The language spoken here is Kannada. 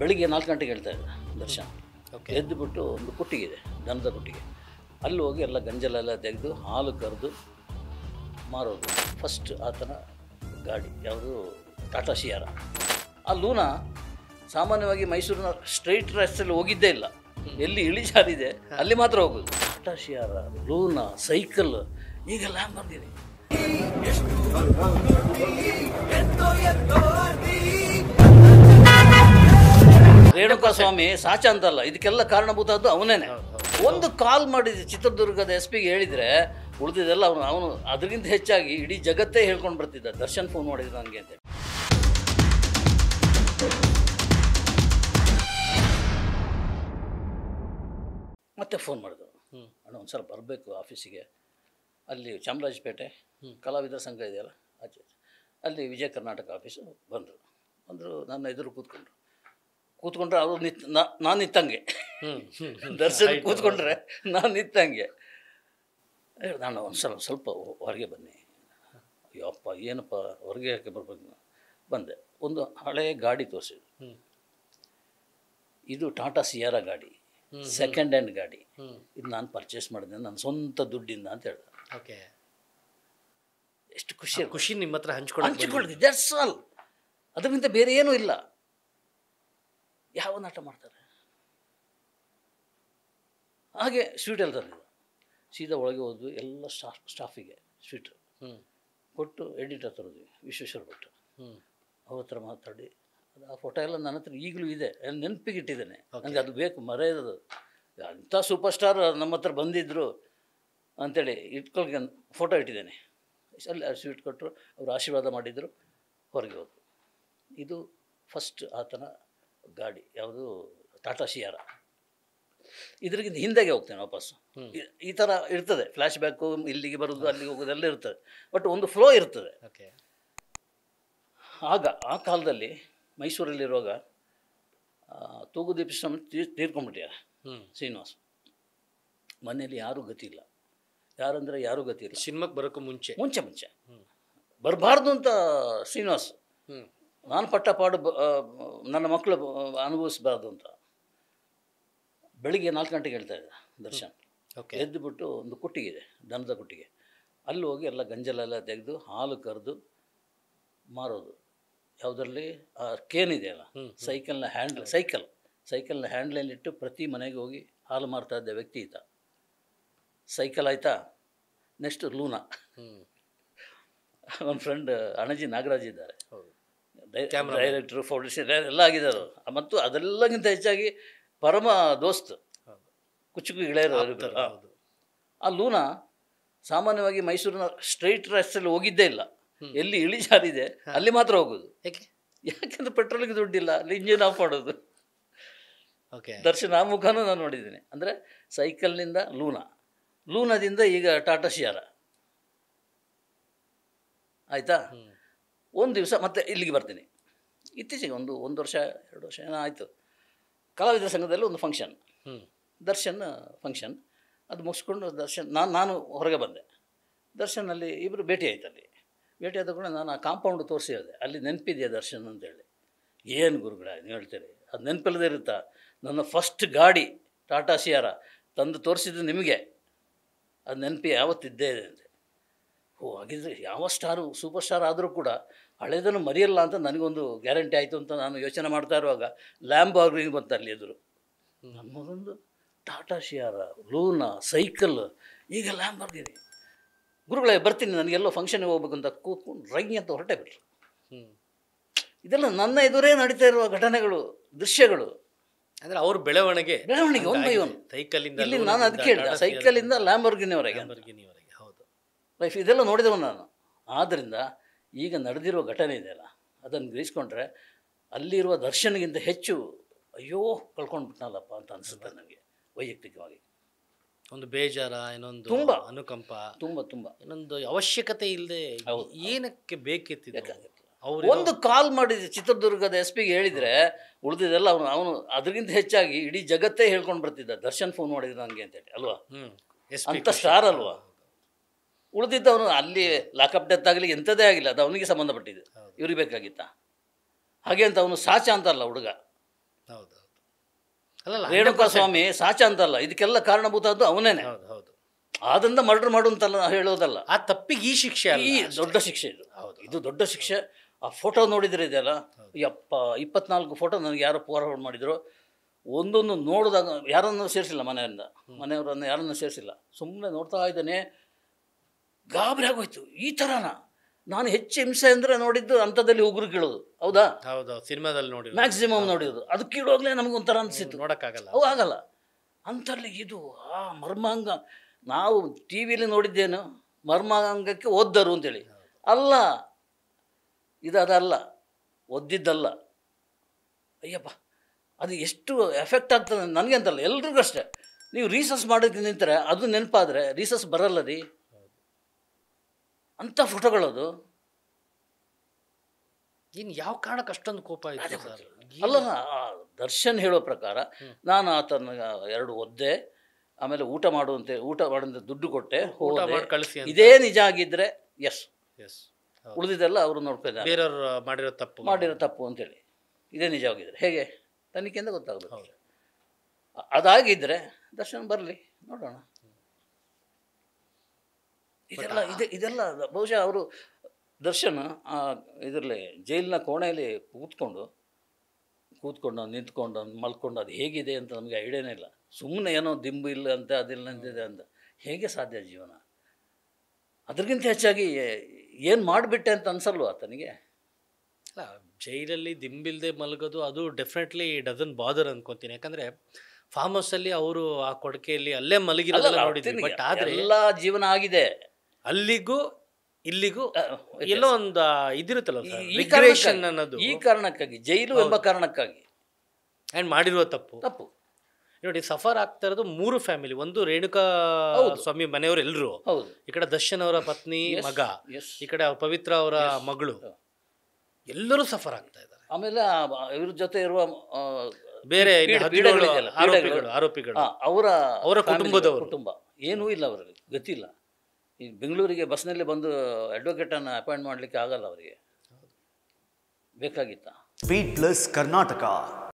ಬೆಳಿಗ್ಗೆ ನಾಲ್ಕು ಗಂಟೆಗೆ ಹೇಳ್ತಾ ಇದ್ದ ದರ್ಶನ ಎದ್ದುಬಿಟ್ಟು ಒಂದು ಕುಟ್ಟಿಗೆ ದನದ ಕುಟ್ಟಿಗೆ ಅಲ್ಲಿ ಹೋಗಿ ಎಲ್ಲ ಗಂಜಲೆಲ್ಲ ತೆಗೆದು ಹಾಲು ಕರೆದು ಮಾರೋದು ಫಸ್ಟ್ ಆತನ ಗಾಡಿ ಯಾವುದು ಟಾಟಾ ಶಿಯಾರ ಆ ಲೂನ ಸಾಮಾನ್ಯವಾಗಿ ಮೈಸೂರಿನ ಸ್ಟ್ರೈಟ್ ರಸ್ತೆಯಲ್ಲಿ ಹೋಗಿದ್ದೇ ಇಲ್ಲ ಎಲ್ಲಿ ಇಳಿಜಾರಿದೆ ಅಲ್ಲಿ ಮಾತ್ರ ಹೋಗೋದು ಟಾಟಾ ಶಿಯಾರ ಲೂನ ಸೈಕಲ್ ಈಗೆಲ್ಲ ಬಂದಿದೆ ರೇಣುಕಾ ಸ್ವಾಮಿ ಸಾಚ ಅಂತಲ್ಲ ಇದಕ್ಕೆಲ್ಲ ಕಾರಣಭೂತ ಅದು ಅವನೇನೆ ಒಂದು ಕಾಲ್ ಮಾಡಿದ ಚಿತ್ರದುರ್ಗದ ಎಸ್ ಪಿಗೆ ಹೇಳಿದ್ರೆ ಉಳಿದಿದೆಲ್ಲ ಅವನು ಅವನು ಅದರಿಂದ ಹೆಚ್ಚಾಗಿ ಇಡೀ ಜಗತ್ತೇ ಹೇಳ್ಕೊಂಡು ಬರ್ತಿದ್ದ ದರ್ಶನ್ ಫೋನ್ ಮಾಡಿದ್ರು ನನಗೆ ಅಂತ ಮತ್ತೆ ಫೋನ್ ಮಾಡಿದ್ರು ಅಣ್ಣ ಒಂದು ಸಲ ಬರಬೇಕು ಆಫೀಸಿಗೆ ಅಲ್ಲಿ ಚಾಮರಾಜಪೇಟೆ ಕಲಾವಿದರ ಸಂಘ ಇದೆಯಲ್ಲ ಆಚೆ ಅಲ್ಲಿ ವಿಜಯ ಕರ್ನಾಟಕ ಆಫೀಸು ಬಂದರು ಬಂದರು ನನ್ನ ಎದುರು ಕೂತ್ಕೊಂಡ್ರು ಕೂತ್ಕೊಂಡ್ರೆ ಅವರು ನಿತ್ ನಾನು ನಿಂತಂಗೆ ದರ್ಶನ ಕೂತ್ಕೊಂಡ್ರೆ ನಾನು ನಿತ್ತಂಗೆ ನಾನು ಒಂದು ಸಲ ಸ್ವಲ್ಪ ಹೊರಗೆ ಬನ್ನಿ ಅಯ್ಯಪ್ಪ ಏನಪ್ಪ ಹೊರಗೆ ಹಾಕಿ ಬರ್ಬೇಕು ಬಂದೆ ಒಂದು ಹಳೆಯ ಗಾಡಿ ತೋರಿಸಿದ್ರು ಇದು ಟಾಟಾ ಸಿಯಾರ ಗಾಡಿ ಸೆಕೆಂಡ್ ಹ್ಯಾಂಡ್ ಗಾಡಿ ಇದು ನಾನು ಪರ್ಚೇಸ್ ಮಾಡಿದೆ ನನ್ನ ಸ್ವಂತ ದುಡ್ಡಿಂದ ಅಂತ ಹೇಳ್ದೆ ಓಕೆ ಎಷ್ಟು ಖುಷಿ ಖುಷಿ ನಿಮ್ಮ ಹತ್ರ ಹಂಚ್ಕೊಂಡು ಹಂಚ್ಕೊಳ್ತಿದ್ದೆ ದಟ್ಸ್ ಅದಕ್ಕಿಂತ ಬೇರೆ ಏನೂ ಇಲ್ಲ ಯಾವ ನಾಟ ಮಾಡ್ತಾರೆ ಹಾಗೆ ಸ್ವೀಟ್ ಇದು ಸೀದಾ ಒಳಗೆ ಹೋದ್ವಿ ಎಲ್ಲ ಸ್ಟಾಫ್ ಸ್ಟಾಫಿಗೆ ಸ್ವೀಟ್ ಕೊಟ್ಟು ಎಡಿಟರ್ ತರೋದ್ವಿ ವಿಶ್ವೇಶ್ವರ ಭಟ್ ಅವ್ರ ಹತ್ರ ಮಾತಾಡಿ ಆ ಫೋಟೋ ಎಲ್ಲ ನನ್ನ ಹತ್ರ ಈಗಲೂ ಇದೆ ನೆನಪಿಗೆ ಇಟ್ಟಿದ್ದೇನೆ ನನಗೆ ಅದು ಬೇಕು ಮರೆಯೋದು ಅಂಥ ಸೂಪರ್ ಸ್ಟಾರ್ ನಮ್ಮ ಹತ್ರ ಬಂದಿದ್ದರು ಅಂಥೇಳಿ ಇಟ್ಕೊಳ್ಗೆ ಫೋಟೋ ಇಟ್ಟಿದ್ದೇನೆ ಅಲ್ಲಿ ಸ್ವೀಟ್ ಕೊಟ್ಟರು ಅವರು ಆಶೀರ್ವಾದ ಮಾಡಿದರು ಹೊರಗೆ ಹೋದರು ಇದು ಫಸ್ಟ್ ಆತನ ಗಾಡಿ ಯಾವುದು ಟಾಟಾ ಶಿಯಾರ ಇದ್ರಿಗಿಂತ ಹಿಂದೆಗೆ ಹೋಗ್ತೇನೆ ವಾಪಸ್ಸು ಈ ಥರ ಇರ್ತದೆ ಫ್ಲ್ಯಾಶ್ ಬ್ಯಾಕು ಇಲ್ಲಿಗೆ ಬರೋದು ಅಲ್ಲಿಗೆ ಹೋಗೋದೆಲ್ಲ ಇರ್ತದೆ ಬಟ್ ಒಂದು ಫ್ಲೋ ಇರ್ತದೆ ಆಗ ಆ ಕಾಲದಲ್ಲಿ ಮೈಸೂರಲ್ಲಿರುವಾಗ ತೂಗುದೀಪ ಸ್ವಾಮಿ ತೀರ್ ತೀರ್ಕೊಂಡ್ಬಿಟ್ಟಿದ್ದಾರೆ ಶ್ರೀನಿವಾಸ್ ಮನೆಯಲ್ಲಿ ಯಾರೂ ಗತಿ ಇಲ್ಲ ಯಾರಂದರೆ ಯಾರೂ ಗತಿ ಇಲ್ಲ ಸಿನಿಮಾಕ್ಕೆ ಬರೋಕ್ಕೂ ಮುಂಚೆ ಮುಂಚೆ ಮುಂಚೆ ಬರಬಾರ್ದು ಅಂತ ಶ್ರೀನಿವಾಸ್ ನಾನು ಪಟ್ಟ ಪಾಡು ನನ್ನ ಮಕ್ಕಳು ಅನುಭವಿಸ್ಬಾರ್ದು ಅಂತ ಬೆಳಿಗ್ಗೆ ನಾಲ್ಕು ಗಂಟೆಗೆ ಹೇಳ್ತಾ ಇದ್ದ ದರ್ಶನ್ ಎದ್ದುಬಿಟ್ಟು ಒಂದು ಕುಟ್ಟಿಗೆ ದನದ ಕುಟ್ಟಿಗೆ ಅಲ್ಲಿ ಹೋಗಿ ಎಲ್ಲ ಗಂಜಲೆಲ್ಲ ತೆಗೆದು ಹಾಲು ಕರೆದು ಮಾರೋದು ಯಾವುದರಲ್ಲಿ ಆ ಇದೆಯಲ್ಲ ಸೈಕಲ್ನ ಹ್ಯಾಂಡ್ಲ್ ಸೈಕಲ್ ಸೈಕಲ್ನ ಇಟ್ಟು ಪ್ರತಿ ಮನೆಗೆ ಹೋಗಿ ಹಾಲು ಮಾರ್ತಾ ಇದ್ದ ವ್ಯಕ್ತಿ ಈತ ಸೈಕಲ್ ಆಯಿತಾ ನೆಕ್ಸ್ಟ್ ಲೂನಾ ಒಂದು ಫ್ರೆಂಡ್ ಅಣಜಿ ನಾಗರಾಜ್ ಇದ್ದಾರೆ ಹೌದು ಡೈರೆಕ್ಟ್ರು ಫೌಂಡೇಶನ್ ಎಲ್ಲ ಆಗಿದ್ದಾರೆ ಮತ್ತು ಅದೆಲ್ಲಕ್ಕಿಂತ ಹೆಚ್ಚಾಗಿ ಪರಮ ದೋಸ್ತ್ ಕುಚುಕು ಗೆಳೆಯರು ಆ ಲೂನಾ ಸಾಮಾನ್ಯವಾಗಿ ಮೈಸೂರಿನ ಸ್ಟ್ರೈಟ್ ರಸ್ತೆಯಲ್ಲಿ ಹೋಗಿದ್ದೇ ಇಲ್ಲ ಎಲ್ಲಿ ಇಳಿಜಾರಿದೆ ಅಲ್ಲಿ ಮಾತ್ರ ಹೋಗೋದು ಯಾಕೆ ಯಾಕೆಂದ್ರೆ ಪೆಟ್ರೋಲ್ಗೆ ದುಡ್ಡಿಲ್ಲ ಅಲ್ಲಿ ಇಂಜಿನ್ ಆಫ್ ಮಾಡೋದು ಓಕೆ ದರ್ಶನ ಆ ಮುಖನೂ ನಾನು ನೋಡಿದ್ದೀನಿ ಅಂದರೆ ಸೈಕಲ್ನಿಂದ ಲೂನಾ ಲೂನಾದಿಂದ ಈಗ ಟಾಟಾ ಶಿಯಾರ ಆಯಿತಾ ಒಂದು ದಿವಸ ಮತ್ತೆ ಇಲ್ಲಿಗೆ ಬರ್ತೀನಿ ಇತ್ತೀಚೆಗೆ ಒಂದು ಒಂದು ವರ್ಷ ಎರಡು ವರ್ಷ ಏನೋ ಆಯಿತು ಕಲಾವಿದರ ಸಂಘದಲ್ಲಿ ಒಂದು ಫಂಕ್ಷನ್ ದರ್ಶನ್ ಫಂಕ್ಷನ್ ಅದು ಮುಗಿಸ್ಕೊಂಡು ದರ್ಶನ್ ನಾನು ನಾನು ಹೊರಗೆ ಬಂದೆ ದರ್ಶನಲ್ಲಿ ಇಬ್ಬರು ಭೇಟಿ ಆಯ್ತು ಅಲ್ಲಿ ಭೇಟಿ ಆದ ಕೂಡ ನಾನು ಆ ಕಾಂಪೌಂಡ್ ತೋರಿಸಿ ಹೇಳಿದೆ ಅಲ್ಲಿ ನೆನಪಿದೆಯಾ ದರ್ಶನ್ ಅಂತೇಳಿ ಏನು ಗುರುಗಳ ನೀವು ಹೇಳ್ತೀರಿ ಅದು ನೆನಪಿಲ್ಲದೆ ಇರುತ್ತಾ ನನ್ನ ಫಸ್ಟ್ ಗಾಡಿ ಟಾಟಾ ಸಿಯಾರ ತಂದು ತೋರಿಸಿದ್ದು ನಿಮಗೆ ಅದು ನೆನಪಿ ಯಾವತ್ತಿದ್ದೇ ಇದೆ ಅಂದರೆ ಓ ಹಾಗಿದ್ರೆ ಯಾವ ಸ್ಟಾರು ಸೂಪರ್ ಸ್ಟಾರ್ ಆದರೂ ಕೂಡ ಹಳೆದನ್ನು ಮರೆಯಲ್ಲ ಅಂತ ನನಗೊಂದು ಗ್ಯಾರಂಟಿ ಆಯಿತು ಅಂತ ನಾನು ಯೋಚನೆ ಮಾಡ್ತಾ ಇರುವಾಗ ಲ್ಯಾಂಬ್ ಆರ್ಗ್ರಿಂಗ್ ಬಂತು ಅಲ್ಲಿ ಎದುರು ನನ್ನ ಟಾಟಾ ಶಿಯಾರ ಲೂನ ಸೈಕಲ್ ಈಗ ಲ್ಯಾಂಬ್ ಆರ್ಗಿನಿ ಗುರುಗಳೇ ಬರ್ತೀನಿ ನನಗೆಲ್ಲೋ ಫಂಕ್ಷನ್ಗೆ ಹೋಗ್ಬೇಕು ಅಂತ ಕೂತ್ಕೊಂಡು ರಂಗಿ ಅಂತ ಹೊರಟೆ ಬಿಟ್ರು ಇದೆಲ್ಲ ನನ್ನ ಎದುರೇ ನಡೀತಾ ಇರುವ ಘಟನೆಗಳು ದೃಶ್ಯಗಳು ಅಂದರೆ ಅವ್ರ ಬೆಳವಣಿಗೆ ಬೆಳವಣಿಗೆ ಒನ್ ಬೈ ಒನ್ ಸೈಕಲಿಂದ ಇಲ್ಲಿ ನಾನು ಅದಕ್ಕೆ ಹೇಳಿದೆ ಸೈಕಲಿಂದ ಲ್ಯಾಂಬರ್ಗಿನಿವರೆಗೆ ಲ್ಯಾಂಬರ್ಗಿನಿವರೆಗೆ ಹೌದು ಲೈಫ್ ಇದೆಲ್ಲ ನೋಡಿದೆವು ನಾನು ಆದ್ದರಿಂದ ಈಗ ನಡೆದಿರುವ ಘಟನೆ ಇದೆಯಲ್ಲ ಅದನ್ನು ಗ್ರಹಿಸ್ಕೊಂಡ್ರೆ ಅಲ್ಲಿರುವ ದರ್ಶನಗಿಂತ ಹೆಚ್ಚು ಅಯ್ಯೋ ಕಳ್ಕೊಂಡ್ಬಿಟ್ನಲ್ಲಪ್ಪ ಅಂತ ಅನಿಸುತ್ತೆ ನನಗೆ ವೈಯಕ್ತಿಕವಾಗಿ ಒಂದು ಬೇಜಾರ ಇನ್ನೊಂದು ತುಂಬ ಅನುಕಂಪ ತುಂಬ ತುಂಬ ಇನ್ನೊಂದು ಅವಶ್ಯಕತೆ ಇಲ್ಲದೆ ಏನಕ್ಕೆ ಬೇಕಿತ್ತು ಅವ್ರು ಒಂದು ಕಾಲ್ ಮಾಡಿದ ಚಿತ್ರದುರ್ಗದ ಎಸ್ ಪಿಗೆ ಹೇಳಿದರೆ ಉಳಿದಿದೆಲ್ಲ ಅವನು ಅವನು ಅದಕ್ಕಿಂತ ಹೆಚ್ಚಾಗಿ ಇಡೀ ಜಗತ್ತೇ ಹೇಳ್ಕೊಂಡು ಬರ್ತಿದ್ದ ದರ್ಶನ್ ಫೋನ್ ಮಾಡಿದ್ರು ನನಗೆ ಅಂತೇಳಿ ಅಲ್ವಾ ಅಂತ ಸ್ಟಾರ್ ಅಲ್ವಾ ಉಳಿದಿದ್ದವನು ಅಲ್ಲಿ ಲಾಕಪ್ ಡೆತ್ ಆಗಲಿ ಎಂಥದೇ ಆಗಿಲ್ಲ ಅದು ಅವನಿಗೆ ಸಂಬಂಧಪಟ್ಟಿದ್ದು ಇವ್ರಿಗೆ ಬೇಕಾಗಿತ್ತ ಹಾಗೆ ಅಂತ ಅವನು ಸಾಚ ಅಲ್ಲ ಹುಡುಗ ರೇಣುಕ ಸ್ವಾಮಿ ಸಾಚ ಅಂತಲ್ಲ ಇದಕ್ಕೆಲ್ಲ ಅದು ಅವನೇನೆ ಹೌದು ಆದ್ರಿಂದ ಮರ್ಡರ್ ಮಾಡು ಅಂತಲ್ಲ ಹೇಳೋದಲ್ಲ ಆ ತಪ್ಪಿಗೆ ಈ ಶಿಕ್ಷೆ ಈ ದೊಡ್ಡ ಶಿಕ್ಷೆ ಇದು ಹೌದು ಇದು ದೊಡ್ಡ ಶಿಕ್ಷೆ ಆ ಫೋಟೋ ನೋಡಿದ್ರೆ ಇದೆಯಲ್ಲ ಯಪ್ಪ ಇಪ್ಪತ್ನಾಲ್ಕು ಫೋಟೋ ನನಗೆ ಯಾರೋ ಫಾರ್ವರ್ಡ್ ಮಾಡಿದ್ರು ಒಂದೊಂದು ನೋಡಿದಾಗ ಯಾರನ್ನೂ ಸೇರಿಸಿಲ್ಲ ಮನೆಯಿಂದ ಮನೆಯವರನ್ನು ಯಾರನ್ನೂ ಸೇರಿಸಿಲ್ಲ ಸುಮ್ಮನೆ ನೋಡ್ತಾ ಇದ್ದಾನೆ ಗಾಬರಿ ಆಗೋಯ್ತು ಈ ಥರನ ನಾನು ಹೆಚ್ಚು ಹಿಂಸೆ ಅಂದರೆ ನೋಡಿದ್ದು ಅಂಥದ್ದಲ್ಲಿ ಉಗುರು ಕೀಳೋದು ಹೌದಾ ಹೌದಾ ಸಿನಿಮಾದಲ್ಲಿ ನೋಡಿ ಮ್ಯಾಕ್ಸಿಮಮ್ ಅದಕ್ಕೆ ಅದು ನಮ್ಗೆ ಒಂಥರ ಅನಿಸಿತ್ತು ನೋಡೋಕ್ಕಾಗಲ್ಲ ಅವು ಆಗಲ್ಲ ಅಂಥಲ್ಲಿ ಇದು ಆ ಮರ್ಮಾಂಗ ನಾವು ಟಿ ವಿಲಿ ನೋಡಿದ್ದೇನು ಮರ್ಮಾಂಗಕ್ಕೆ ಓದ್ದರು ಅಂತೇಳಿ ಅಲ್ಲ ಅದಲ್ಲ ಒದ್ದಿದ್ದಲ್ಲ ಅಯ್ಯಪ್ಪ ಅದು ಎಷ್ಟು ಎಫೆಕ್ಟ್ ಆಗ್ತದೆ ನನಗೆ ಅಂತಲ್ಲ ಎಲ್ರಿಗೂ ಅಷ್ಟೇ ನೀವು ರೀಸರ್ಚ್ ಮಾಡೋದಕ್ಕೆ ನಿಂತರೆ ಅದು ನೆನಪಾದರೆ ರೀಸರ್ಚ್ ಬರಲ್ಲ ರೀ ಅಂಥ ಫೋಟೋಗಳದು ಇನ್ನು ಯಾವ ಕಾರಣಕ್ಕೆ ಅಷ್ಟೊಂದು ಕೋಪ ಇದೆ ಅಲ್ಲ ದರ್ಶನ್ ಹೇಳೋ ಪ್ರಕಾರ ನಾನು ಆತನ ಎರಡು ಒದ್ದೆ ಆಮೇಲೆ ಊಟ ಮಾಡುವಂತೆ ಊಟ ಮಾಡುವಂತೆ ದುಡ್ಡು ಕೊಟ್ಟೆ ಕಳಿಸಿ ಇದೇ ನಿಜ ಆಗಿದ್ರೆ ಎಸ್ ಎಸ್ ಉಳಿದಿದ್ದೆಲ್ಲ ಅವರು ನೋಡ್ಕೊತಾರೆ ಬೇರೆಯವರು ಮಾಡಿರೋ ತಪ್ಪು ಮಾಡಿರೋ ತಪ್ಪು ಅಂತೇಳಿ ಇದೇ ನಿಜ ಆಗಿದ್ರೆ ಹೇಗೆ ತನಿಖೆಯಿಂದ ಗೊತ್ತಾಗಬೇಕು ಅದಾಗಿದ್ರೆ ದರ್ಶನ್ ಬರಲಿ ನೋಡೋಣ ಇದೆಲ್ಲ ಇದೆ ಇದೆಲ್ಲ ಬಹುಶಃ ಅವರು ದರ್ಶನ್ ಇದರಲ್ಲಿ ಜೈಲಿನ ಕೋಣೆಯಲ್ಲಿ ಕೂತ್ಕೊಂಡು ಕೂತ್ಕೊಂಡು ನಿಂತ್ಕೊಂಡು ಮಲ್ಕೊಂಡು ಅದು ಹೇಗಿದೆ ಅಂತ ನಮಗೆ ಐಡಿಯಾನೇ ಇಲ್ಲ ಸುಮ್ಮನೆ ಏನೋ ದಿಂಬು ಇಲ್ಲ ಅಂತ ಅದಿಲ್ಲ ನಿಂತಿದೆ ಅಂತ ಹೇಗೆ ಸಾಧ್ಯ ಜೀವನ ಅದ್ರಗಿಂತ ಹೆಚ್ಚಾಗಿ ಏನು ಮಾಡಿಬಿಟ್ಟೆ ಅಂತ ಅನ್ಸಲ್ವ ಆತನಿಗೆ ಅಲ್ಲ ಜೈಲಲ್ಲಿ ದಿಂಬಿಲ್ದೆ ಮಲಗೋದು ಅದು ಡೆಫಿನೆಟ್ಲಿ ಡಜನ್ ಬಾದರ್ ಅನ್ಕೊತೀನಿ ಯಾಕಂದರೆ ಫಾರ್ಮ್ ಹೌಸಲ್ಲಿ ಅವರು ಆ ಕೊಡಕೆಯಲ್ಲಿ ಅಲ್ಲೇ ಮಲಗಿರೋದೆಲ್ಲ ನೋಡಿದ್ದೀನಿ ಬಟ್ ಆದರೆ ಜೀವನ ಆಗಿದೆ ಅಲ್ಲಿಗೂ ಇಲ್ಲಿಗೂ ಎಲ್ಲೋ ಒಂದು ಇದಿರುತ್ತಲ್ಲ ಈ ಅನ್ನೋದು ಈ ಕಾರಣಕ್ಕಾಗಿ ಜೈಲು ಎಂಬ ಕಾರಣಕ್ಕಾಗಿ ಆ್ಯಂಡ್ ಮಾಡಿರುವ ತಪ್ಪು ತಪ್ಪು ನೋಡಿ ಸಫರ್ ಆಗ್ತಾ ಇರೋದು ಮೂರು ಫ್ಯಾಮಿಲಿ ಒಂದು ರೇಣುಕಾ ಸ್ವಾಮಿ ಮನೆಯವರು ಎಲ್ಲರೂ ಈ ಕಡೆ ದರ್ಶನ್ ಅವರ ಪತ್ನಿ ಮಗ ಈ ಕಡೆ ಪವಿತ್ರ ಅವರ ಮಗಳು ಎಲ್ಲರೂ ಸಫರ್ ಆಗ್ತಾ ಇದ್ದಾರೆ ಆಮೇಲೆ ಇವ್ರ ಜೊತೆ ಇರುವ ಬೇರೆ ಆರೋಪಿಗಳು ಆರೋಪಿಗಳು ಅವರ ಅವರ ಕುಟುಂಬದವರು ಕುಟುಂಬ ಏನೂ ಇಲ್ಲ ಗತಿ ಇಲ್ಲ ಈ ಬೆಂಗಳೂರಿಗೆ ಬಸ್ನಲ್ಲಿ ಬಂದು ಅಡ್ವೊಕೇಟನ್ನು ಅಪಾಯಿಂಟ್ ಮಾಡಲಿಕ್ಕೆ ಆಗಲ್ಲ ಅವರಿಗೆ ಬೇಕಾಗಿತ್ತ ಸ್ವೀಟ್ ಪ್ಲಸ್ ಕರ್ನಾಟಕ